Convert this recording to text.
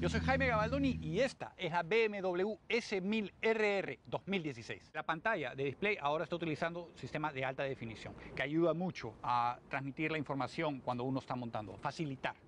Yo soy Jaime Gabaldoni y esta es la BMW S1000RR 2016. La pantalla de display ahora está utilizando sistema de alta definición que ayuda mucho a transmitir la información cuando uno está montando, facilitar